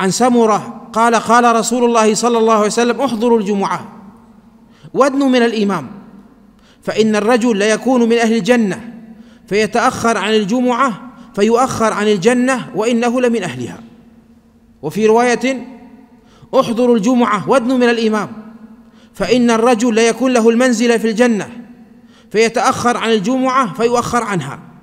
عن سمره قال قال رسول الله صلى الله عليه وسلم احضروا الجمعه وادنوا من الامام فان الرجل ليكون من اهل الجنه فيتاخر عن الجمعه فيؤخر عن الجنه وانه لمن اهلها وفي روايه احضروا الجمعه وادنوا من الامام فان الرجل ليكون له المنزله في الجنه فيتاخر عن الجمعه فيؤخر عنها